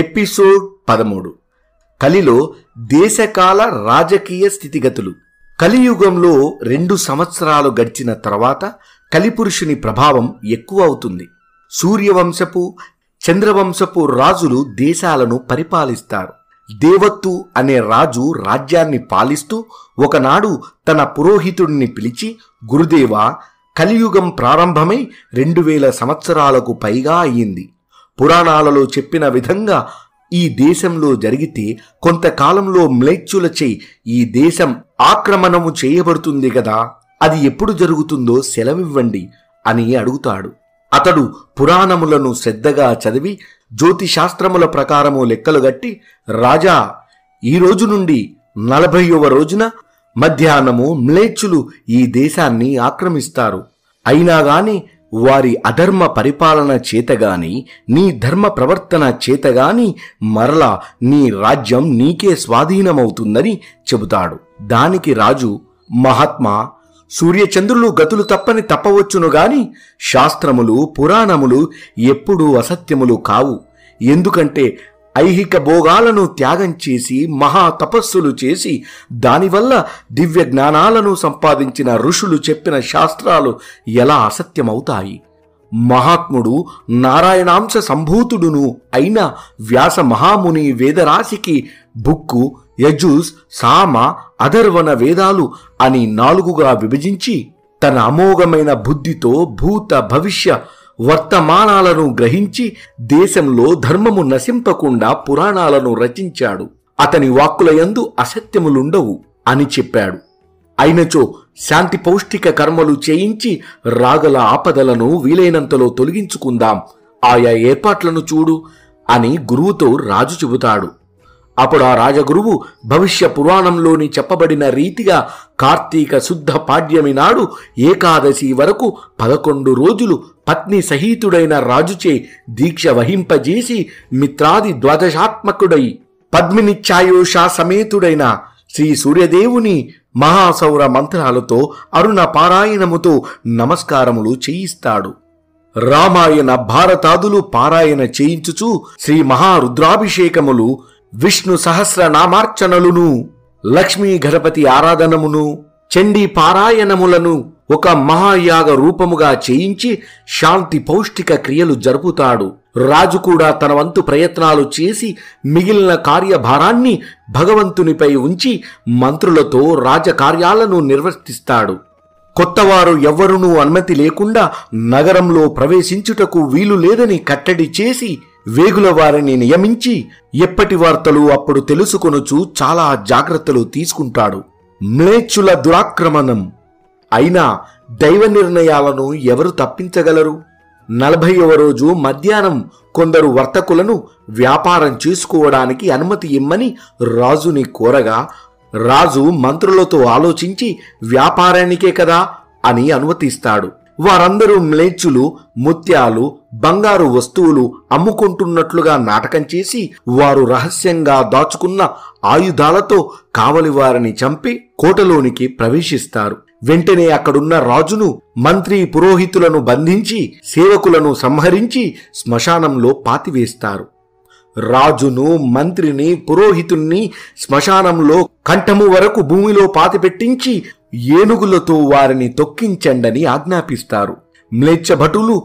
episode పదమూడు కలిలో దేశకాల రాజకీయ స్థితిగతులు కలియుగంలో రెండు సంవత్సరాలు గడిచిన తర్వాత కలిపురుషుని ప్రభావం ఎక్కువ అవుతుంది సూర్యవంశపు చంద్రవంశపు రాజులు దేశాలను పరిపాలిస్తారు దేవత్తు అనే రాజు రాజ్యాన్ని పాలిస్తూ ఒకనాడు తన పురోహితుడిని పిలిచి గురుదేవ కలియుగం ప్రారంభమై రెండు వేల సంవత్సరాలకు పైగా అయ్యింది పురాణాలలో చెప్పిన విధంగా ఈ దేశంలో జరిగితే కొంతకాలంలో మ్లేచ్చులచే ఈ దేశం ఆక్రమణము చేయబడుతుంది కదా అది ఎప్పుడు జరుగుతుందో సెలవివ్వండి అని అడుగుతాడు అతడు పురాణములను శ్రద్ధగా చదివి జ్యోతిశాస్త్రముల ప్రకారము లెక్కలు గట్టి రాజా ఈ రోజు నుండి నలభైవ రోజున మధ్యాహ్నము మ్లేచ్చులు ఈ దేశాన్ని ఆక్రమిస్తారు అయినా గాని వారి అధర్మ పరిపాలన చేతగాని నీ ధర్మ ప్రవర్తన చేతగాని మరలా నీ రాజ్యం నీకే స్వాధీనమవుతుందని చెబుతాడు దానికి రాజు మహాత్మా సూర్యచంద్రులు గతులు తప్పని తప్పవచ్చును గాని శాస్త్రములు పురాణములు ఎప్పుడూ అసత్యములు కావు ఎందుకంటే ఐహిక భోగాలను త్యాగం చేసి మహా తపస్సులు చేసి దానివల్ల దివ్య జ్ఞానాలను సంపాదించిన ఋషులు చెప్పిన శాస్త్రాలు ఎలా అసత్యమవుతాయి మహాత్ముడు నారాయణాంశ సంభూతుడును అయిన వ్యాస మహాముని వేదరాశికి బుక్కు యజూస్ సామ అధర్వణ వేదాలు అని నాలుగుగా విభజించి తన అమోఘమైన బుద్ధితో భూత భవిష్య వర్తమానాలను గ్రహించి దేశంలో ధర్మము నశింపకుండా పురాణాలను రచించాడు అతని వాక్కులయందు అసత్యములుండవు అని చెప్పాడు అయినచో శాంతి పౌష్టిక కర్మలు చేయించి రాగల ఆపదలను వీలైనంతలో తొలగించుకుందాం ఆయా ఏర్పాట్లను చూడు అని గురువుతో రాజు చెబుతాడు అప్పుడు ఆ రాజగురువు భవిష్య పురాణంలోని చెప్పబడిన రీతిగా కార్తీక శుద్ధ పాడ్యమి నాడు ఏకాదశి వరకు పదకొండు రోజులు పత్ని సహితుడైన రాజుచే దీక్ష వహింపజేసి మిత్రాది ద్వాదశాత్మకుడై పద్మినిఛాయోష సమేతుడైన శ్రీ సూర్యదేవుని మహాసౌర మంత్రాలతో అరుణ పారాయణముతో నమస్కారములు చేయిస్తాడు రామాయణ భారతాదులు పారాయణ చేయించుచు శ్రీ మహారుద్రాభిషేకములు విష్ణు సహస్ర నామార్చనలును లక్ష్మీ గణపతి ఆరాధనమును చండీ పారాయణములను ఒక మహాయాగ రూపముగా చేయించి శాంతి పౌష్టిక క్రియలు జరుపుతాడు రాజు కూడా తన వంతు ప్రయత్నాలు చేసి మిగిలిన కార్యభారాన్ని భగవంతునిపై ఉంచి మంత్రులతో రాజకార్యాలను నిర్వర్తిస్తాడు కొత్తవారు ఎవ్వరునూ అనుమతి లేకుండా నగరంలో ప్రవేశించుటకు వీలు లేదని కట్టడి చేసి వేగుల వారిని నియమించి ఎప్పటి వార్తలు అప్పుడు తెలుసుకొనుచూ చాలా జాగ్రత్తలు తీసుకుంటాడు మ్లేచ్చుల దురాక్రమణం అయినా దైవ నిర్ణయాలను ఎవరు తప్పించగలరు నలభైవ రోజు మధ్యాహ్నం కొందరు వర్తకులను వ్యాపారం చేసుకోవడానికి అనుమతి ఇమ్మని రాజుని కోరగా రాజు మంత్రులతో ఆలోచించి వ్యాపారానికే కదా అని అనుమతిస్తాడు వారందరూ మ్లేచ్చులు ముత్యాలు బంగారు వస్తువులు అమ్ముకుంటున్నట్లుగా నాటకం చేసి వారు రహస్యంగా దాచుకున్న ఆయుధాలతో కావలి వారిని చంపి కోటలోనికి ప్రవేశిస్తారు వెంటనే అక్కడున్న రాజును మంత్రి పురోహితులను బంధించి సేవకులను సంహరించి శ్మశానంలో పాతివేస్తారు రాజును మంత్రిని పురోహితుణ్ణి శ్మశానంలో కంఠము వరకు భూమిలో పాతిపెట్టించి ఏనుగులతో వారిని తొక్కించండని ఆజ్ఞాపిస్తారు మ్లేచ్చభటులు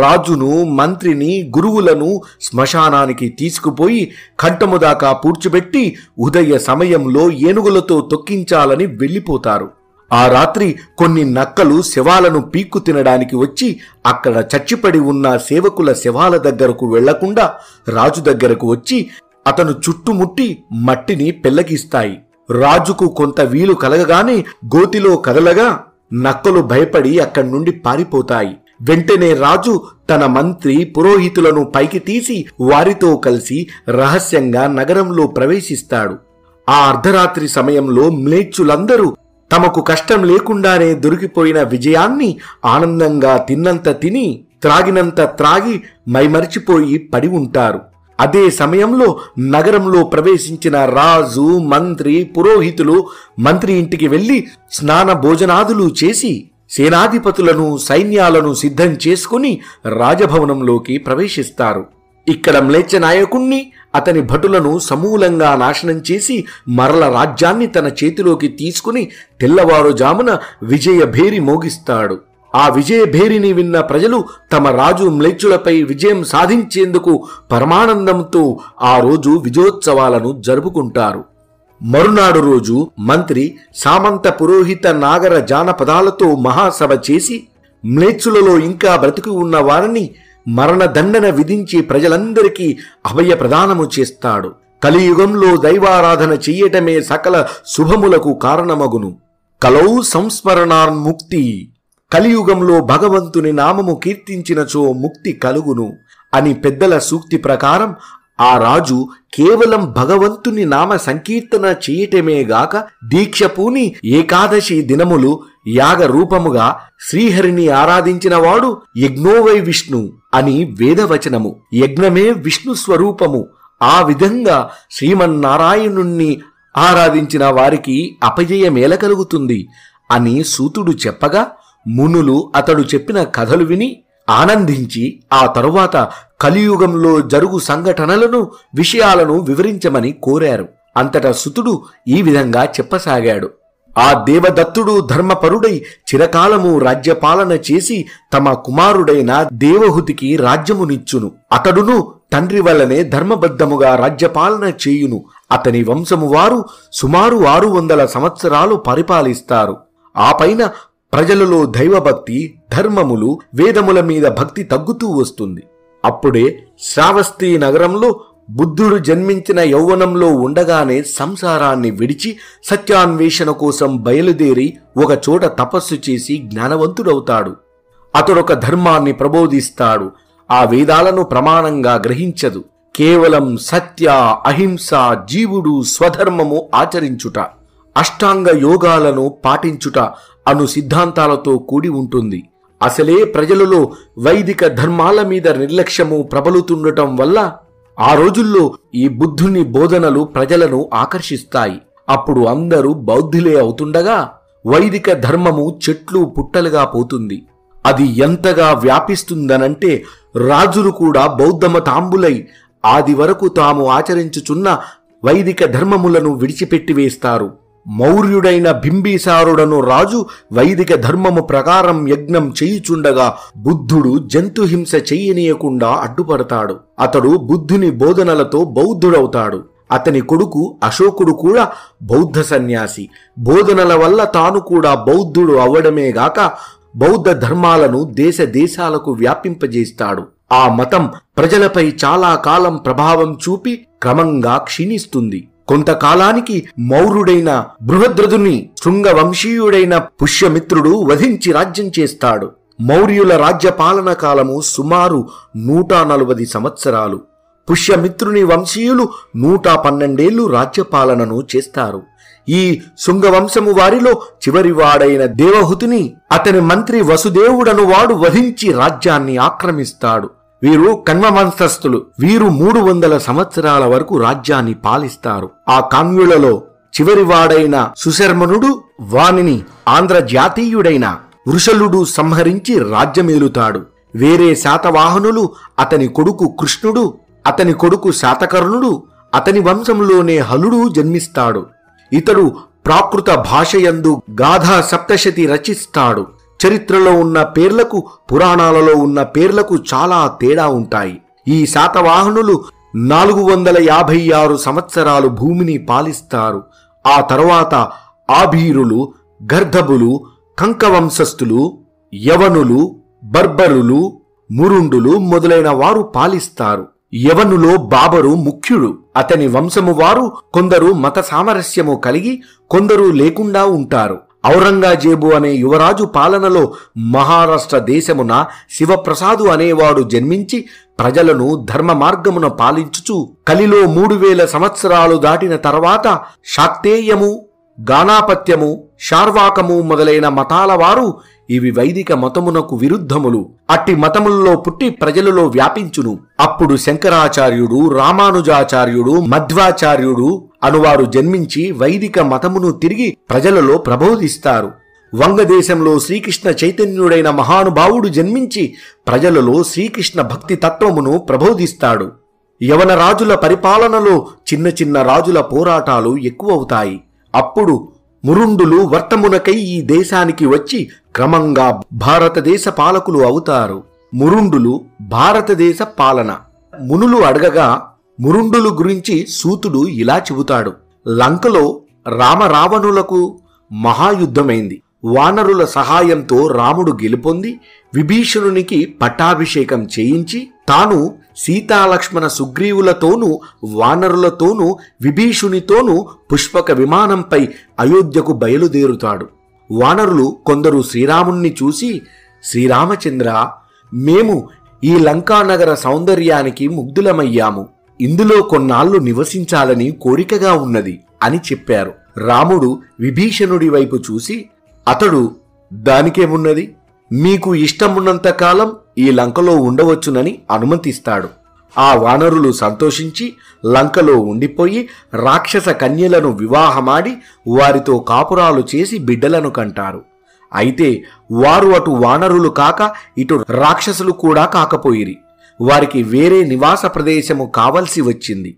రాజును మంత్రిని గురువులను శ్మశానానికి తీసుకుపోయి కంఠముదాకా పూడ్చిపెట్టి ఉదయ సమయంలో ఏనుగులతో తొక్కించాలని వెళ్ళిపోతారు ఆ రాత్రి కొన్ని నక్కలు శవాలను పీక్కు తినడానికి వచ్చి అక్కడ చచ్చిపడి ఉన్న సేవకుల శవాల దగ్గరకు వెళ్లకుండా రాజు దగ్గరకు వచ్చి అతను చుట్టుముట్టి మట్టిని పెల్లగిస్తాయి రాజుకు కొంత వీలు కలగగానే గోతిలో కదలగా నక్కలు భయపడి అక్కడి నుండి పారిపోతాయి వెంటనే రాజు తన మంత్రి పురోహితులను పైకి తీసి వారితో కలిసి రహస్యంగా నగరంలో ప్రవేశిస్తాడు ఆ అర్ధరాత్రి సమయంలో మ్లేచ్చులందరూ తమకు కష్టం లేకుండానే దొరికిపోయిన విజయాన్ని ఆనందంగా తిన్నంత తిని త్రాగినంత త్రాగి మైమరిచిపోయి పడి ఉంటారు అదే సమయంలో నగరంలో ప్రవేశించిన రాజు మంత్రి పురోహితులు మంత్రి ఇంటికి వెళ్ళి స్నాన భోజనాదులు చేసి సేనాధిపతులను సైన్యాలను సిద్ధం చేసుకుని రాజభవనంలోకి ప్రవేశిస్తారు ఇక్కడ మ్లేచ్చ నాయకుణ్ణి అతని భటులను సమూలంగా నాశనం చేసి మరల రాజ్యాన్ని తన చేతిలోకి తీసుకుని తెల్లవారుజామున విజయభేరి మోగిస్తాడు ఆ విజయభేరిని విన్న ప్రజలు తమ రాజు మ్లేచ్చులపై విజయం సాధించేందుకు పరమానందంతో ఆ రోజు విజయోత్సవాలను జరుపుకుంటారు మరునాడు రోజు మంత్రి సామంత పురోహిత నాగర జానపదాలతో మహాసభ చేసి మ్లేచ్చులలో ఇంకా బ్రతికి ఉన్న వారిని మరణదండన విధించి ప్రజలందరికీ అభయ ప్రదానము చేస్తాడు కలియుగంలో దైవారాధన చెయ్యటమే సకల శుభములకు కారణమగును కలౌ సంస్మరణాన్ముక్తి కలియుగంలో భగవంతుని నామము కీర్తించినచో ముక్తి కలుగును అని పెద్దల సూక్తి ప్రకారం ఆ రాజు కేవలం భగవంతుని నామ సంకీర్తన చేయటమేగాక దీక్షపూని ఏకాదశి దినములు యాగ రూపముగా శ్రీహరిని ఆరాధించినవాడు యజ్ఞోవై విష్ణు అని వేదవచనము యజ్ఞమే విష్ణు స్వరూపము ఆ విధంగా శ్రీమన్నారాయణుణ్ణి ఆరాధించిన వారికి అపజయమేల కలుగుతుంది అని సూతుడు చెప్పగా మునులు అతడు చెప్పిన కథలు విని ఆనందించి ఆ తరువాత కలియుగంలో జరుగు సంఘటనలను విషయాలను వివరించమని కోరారు అంతటా సుతుడు ఈ విధంగా చెప్పసాగాడు ఆ దేవదత్తుడు ధర్మపరుడై చిరకాలము రాజ్యపాలన చేసి తమ కుమారుడైన దేవహుతికి రాజ్యమునిచ్చును అతడును తండ్రి వల్లనే ధర్మబద్ధముగా రాజ్యపాలన చేయును అతని వంశము వారు సుమారు ఆరు వందల సంవత్సరాలు పరిపాలిస్తారు ఆ పైన ప్రజలలో దైవభక్తి ధర్మములు వేదముల మీద భక్తి తగ్గుతూ వస్తుంది అప్పుడే శ్రావస్తి నగరంలో బుద్ధుడు జన్మించిన యౌవనంలో ఉండగానే సంసారాన్ని విడిచి సత్యాన్వేషణ కోసం బయలుదేరి ఒకచోట తపస్సు చేసి జ్ఞానవంతుడవుతాడు అతడొక ధర్మాన్ని ప్రబోధిస్తాడు ఆ వేదాలను ప్రమాణంగా గ్రహించదు కేవలం సత్య అహింస జీవుడు స్వధర్మము ఆచరించుట అష్టాంగ యోగాలను పాటించుట అను సిద్ధాంతాలతో కూడి ఉంటుంది అసలే ప్రజలలో వైదిక ధర్మాల మీద నిర్లక్ష్యము ప్రబలుతుండటం వల్ల ఆ రోజుల్లో ఈ బుద్ధుని బోధనలు ప్రజలను ఆకర్షిస్తాయి అప్పుడు అందరూ బౌద్ధులే అవుతుండగా వైదిక ధర్మము చెట్లు పుట్టలుగా పోతుంది అది ఎంతగా వ్యాపిస్తుందనంటే రాజులు కూడా బౌద్ధమతాంబులై ఆది వరకు తాము ఆచరించుచున్న వైదిక ధర్మములను విడిచిపెట్టి వేస్తారు మౌర్యుడైన బింబిసారుడను రాజు వైదిక ధర్మము ప్రకారం యజ్ఞం చేయుచుండగా బుద్ధుడు జంతుహింస చేయనీయకుండా అడ్డుపడతాడు అతడు బుద్ధుని బోధనలతో బౌద్ధుడవుతాడు అతని కొడుకు అశోకుడు కూడా బౌద్ధ సన్యాసి బోధనల వల్ల తాను కూడా బౌద్ధుడు అవ్వడమే గాక బౌద్ధ ధర్మాలను దేశ దేశాలకు వ్యాపింపజేస్తాడు ఆ మతం ప్రజలపై చాలా కాలం ప్రభావం చూపి క్రమంగా క్షీణిస్తుంది కొంతకాలానికి మౌరుడైన బృహద్రథుని శృంగవంశీయుడైన పుష్యమిత్రుడు వధించి రాజ్యం చేస్తాడు మౌర్యుల రాజ్య పాలన కాలము సుమారు నూట నలభై సంవత్సరాలు పుష్యమిత్రుని వంశీయులు నూట పన్నెండేళ్లు రాజ్యపాలనను చేస్తారు ఈ శృంగవంశము వారిలో చివరివాడైన దేవహుతుని అతని మంత్రి వసుదేవుడను వాడు వధించి రాజ్యాన్ని ఆక్రమిస్తాడు వీరు కన్వవంశస్థులు వీరు మూడు వందల సంవత్సరాల వరకు రాజ్యాన్ని పాలిస్తారు ఆ కామ్యులలో చివరివాడైన సుశర్మనుడు వానిని ఆంధ్ర జాతీయుడైన వృషలుడు సంహరించి రాజ్యమేలుతాడు వేరే శాతవాహనులు అతని కొడుకు కృష్ణుడు అతని కొడుకు శాతకర్ణుడు అతని వంశంలోనే హలుడు జన్మిస్తాడు ఇతడు ప్రాకృత భాషయందు గాథా సప్తశతి రచిస్తాడు చరిత్రలో ఉన్న పేర్లకు పురాణాలలో ఉన్న పేర్లకు చాలా తేడా ఉంటాయి ఈ శాతవాహనులు నాలుగు వందల యాభై ఆరు సంవత్సరాలు భూమిని పాలిస్తారు ఆ తర్వాత ఆభీరులు గర్ధబులు కంకవంశస్థులు యవనులు బర్బరులు మురుండులు మొదలైన వారు పాలిస్తారు యవనులో బాబరు ముఖ్యుడు అతని వంశము వారు కొందరు మత సామరస్యము కలిగి కొందరు లేకుండా ఉంటారు ఔరంగజేబు అనే యువరాజు పాలనలో మహారాష్ట్ర దేశమున శివప్రసాదు అనేవాడు జన్మించి ప్రజలను ధర్మ మార్గమున పాలించుచు కలిలో మూడు వేల సంవత్సరాలు దాటిన తర్వాత శాక్తేయము గానాపత్యము శార్వాకము మొదలైన మతాల వారు ఇవి వైదిక మతమునకు విరుద్ధములు అట్టి మతముల్లో పుట్టి ప్రజలలో వ్యాపించును అప్పుడు శంకరాచార్యుడు రామానుజాచార్యుడు మధ్వాచార్యుడు అనువారు జన్మించి వైదిక మతమును తిరిగి ప్రజలలో ప్రబోధిస్తారు వంగదేశంలో శ్రీకృష్ణ చైతన్యుడైన మహానుభావుడు జన్మించి ప్రజలలో శ్రీకృష్ణ భక్తి తత్వమును ప్రబోధిస్తాడు యవన రాజుల పరిపాలనలో చిన్న చిన్న రాజుల పోరాటాలు ఎక్కువవుతాయి అప్పుడు మురుండులు వర్తమునకై ఈ దేశానికి వచ్చి క్రమంగా భారతదేశ పాలకులు అవుతారు మురుండులు భారతదేశ పాలన మునులు అడగగా మురుండులు గురించి సూతుడు ఇలా చెబుతాడు లంకలో రామరావణులకు మహాయుద్ధమైంది వానరుల సహాయంతో రాముడు గెలుపొంది విభీషణునికి పట్టాభిషేకం చేయించి తాను సీతాలక్ష్మణ సుగ్రీవులతోనూ వానరులతోనూ విభీషునితోనూ పుష్పక విమానంపై అయోధ్యకు బయలుదేరుతాడు వానరులు కొందరు శ్రీరాముణ్ణి చూసి శ్రీరామచంద్ర మేము ఈ లంకానగర సౌందర్యానికి ముగ్ధులమయ్యాము ఇందులో కొన్నాళ్లు నివసించాలని కోరికగా ఉన్నది అని చెప్పారు రాముడు విభీషణుడి వైపు చూసి అతడు దానికేమున్నది మీకు ఇష్టమున్నంతకాలం ఈ లంకలో ఉండవచ్చునని అనుమతిస్తాడు ఆ వానరులు సంతోషించి లంకలో ఉండిపోయి రాక్షస కన్యలను వివాహమాడి వారితో కాపురాలు చేసి బిడ్డలను కంటారు అయితే వారు అటు వానరులు కాక ఇటు రాక్షసులు కూడా కాకపోయిరి వారికి వేరే నివాస ప్రదేశము కావలసి వచ్చింది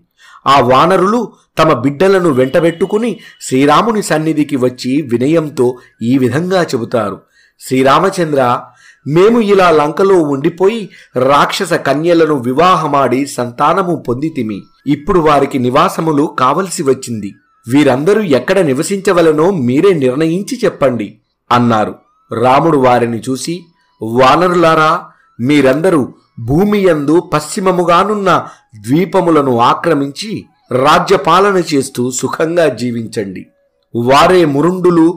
ఆ వానరులు తమ బిడ్డలను వెంటబెట్టుకుని శ్రీరాముని సన్నిధికి వచ్చి వినయంతో ఈ విధంగా చెబుతారు శ్రీరామచంద్ర మేము ఇలా లంకలో ఉండిపోయి రాక్షస కన్యలను వివాహమాడి సంతానము పొందితిమి ఇప్పుడు వారికి నివాసములు కావలసి వచ్చింది వీరందరూ ఎక్కడ నివసించవలనో మీరే నిర్ణయించి చెప్పండి అన్నారు రాముడు వారిని చూసి వానరులారా మీరందరూ భూమియందు పశ్చిమముగానున్న ద్వీపములను ఆక్రమించి రాజ్యపాలన చేస్తూ సుఖంగా జీవించండి వారే మురుండులు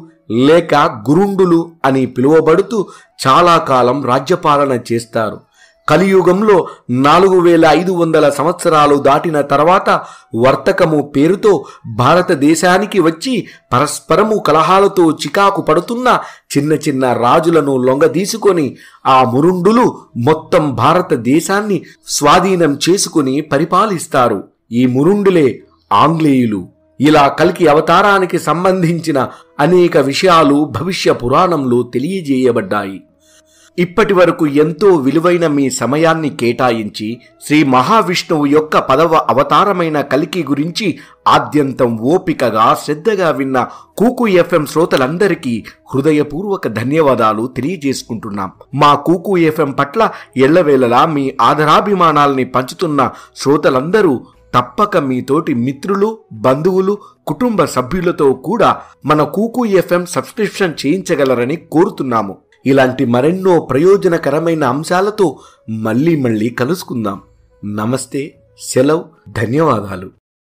లేక గురుండులు అని పిలువబడుతూ చాలా కాలం రాజ్యపాలన చేస్తారు కలియుగంలో నాలుగు వేల ఐదు వందల సంవత్సరాలు దాటిన తర్వాత వర్తకము పేరుతో భారతదేశానికి వచ్చి పరస్పరము కలహాలతో చికాకు పడుతున్న చిన్న చిన్న రాజులను లొంగదీసుకొని ఆ మురుండులు మొత్తం భారతదేశాన్ని స్వాధీనం చేసుకుని పరిపాలిస్తారు ఈ మురుండులే ఆంగ్లేయులు ఇలా కలికి అవతారానికి సంబంధించిన అనేక విషయాలు భవిష్య పురాణంలో తెలియజేయబడ్డాయి ఇప్పటి వరకు ఎంతో విలువైన మీ సమయాన్ని కేటాయించి శ్రీ మహావిష్ణువు యొక్క పదవ అవతారమైన కలికి గురించి ఆద్యంతం ఓపికగా శ్రద్ధగా విన్న కూకు ఎఫ్ఎం శ్రోతలందరికీ హృదయపూర్వక ధన్యవాదాలు తెలియజేసుకుంటున్నాం మా కూకు ఎఫ్ఎం పట్ల ఎల్లవేళలా మీ ఆదరాభిమానాల్ని పంచుతున్న శ్రోతలందరూ తప్పక మీతోటి మిత్రులు బంధువులు కుటుంబ సభ్యులతో కూడా మన కూకు ఎఫ్ఎం సబ్స్క్రిప్షన్ చేయించగలరని కోరుతున్నాము ఇలాంటి మరెన్నో ప్రయోజనకరమైన అంశాలతో మళ్ళీ మళ్ళీ కలుసుకుందాం నమస్తే సెలవు ధన్యవాదాలు